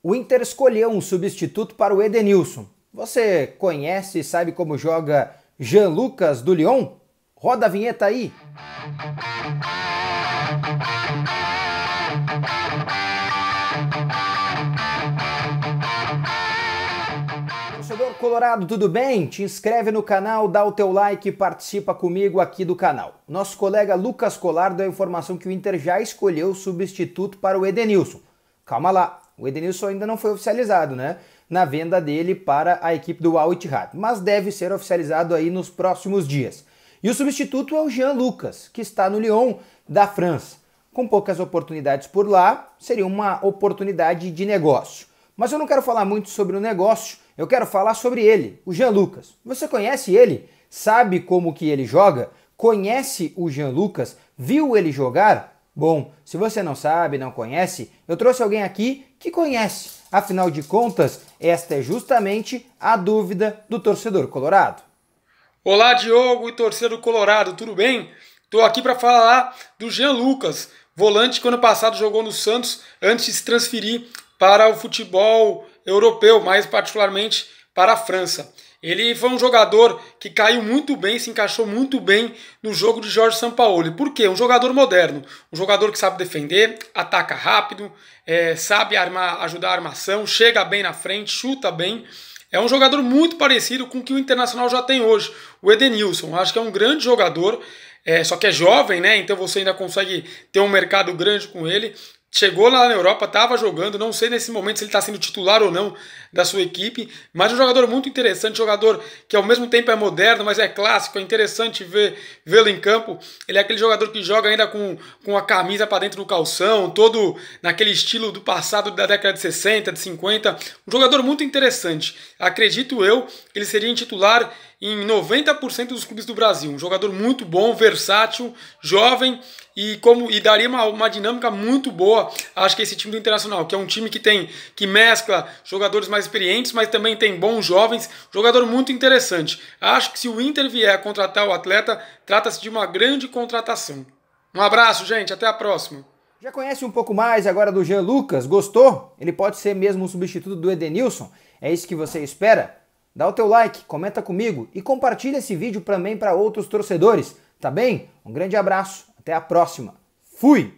O Inter escolheu um substituto para o Edenilson. Você conhece e sabe como joga Jean Lucas do Lyon? Roda a vinheta aí! Professor Colorado, tudo bem? Te inscreve no canal, dá o teu like e participa comigo aqui do canal. Nosso colega Lucas Colar deu é a informação que o Inter já escolheu o substituto para o Edenilson. Calma lá, o Edenilson ainda não foi oficializado, né? Na venda dele para a equipe do Al Ittihad, mas deve ser oficializado aí nos próximos dias. E o substituto é o Jean Lucas, que está no Lyon da França. Com poucas oportunidades por lá, seria uma oportunidade de negócio. Mas eu não quero falar muito sobre o negócio, eu quero falar sobre ele, o Jean Lucas. Você conhece ele? Sabe como que ele joga? Conhece o Jean Lucas? Viu ele jogar? Bom, se você não sabe, não conhece, eu trouxe alguém aqui que conhece. Afinal de contas, esta é justamente a dúvida do torcedor colorado. Olá, Diogo e torcedor colorado, tudo bem? Estou aqui para falar do Jean Lucas, volante que ano passado jogou no Santos antes de se transferir para o futebol europeu, mais particularmente para a França. Ele foi um jogador que caiu muito bem, se encaixou muito bem no jogo de Jorge Sampaoli. Por quê? Um jogador moderno, um jogador que sabe defender, ataca rápido, é, sabe armar, ajudar a armação, chega bem na frente, chuta bem. É um jogador muito parecido com o que o Internacional já tem hoje, o Edenilson. Acho que é um grande jogador, é, só que é jovem, né? Então você ainda consegue ter um mercado grande com ele. Chegou lá na Europa, estava jogando, não sei nesse momento se ele está sendo titular ou não da sua equipe, mas um jogador muito interessante, jogador que ao mesmo tempo é moderno, mas é clássico, é interessante ver vê-lo em campo. Ele é aquele jogador que joga ainda com, com a camisa para dentro do calção, todo naquele estilo do passado da década de 60, de 50. Um jogador muito interessante. Acredito eu que ele seria titular em 90% dos clubes do Brasil. Um jogador muito bom, versátil, jovem e como e daria uma, uma dinâmica muito boa, acho que esse time do Internacional, que é um time que tem que mescla jogadores mais experientes, mas também tem bons jovens, jogador muito interessante. Acho que se o Inter vier contratar o atleta, trata-se de uma grande contratação. Um abraço, gente, até a próxima. Já conhece um pouco mais agora do Jean Lucas? Gostou? Ele pode ser mesmo um substituto do Edenilson? É isso que você espera? Dá o teu like, comenta comigo e compartilha esse vídeo também para outros torcedores, tá bem? Um grande abraço, até a próxima. Fui!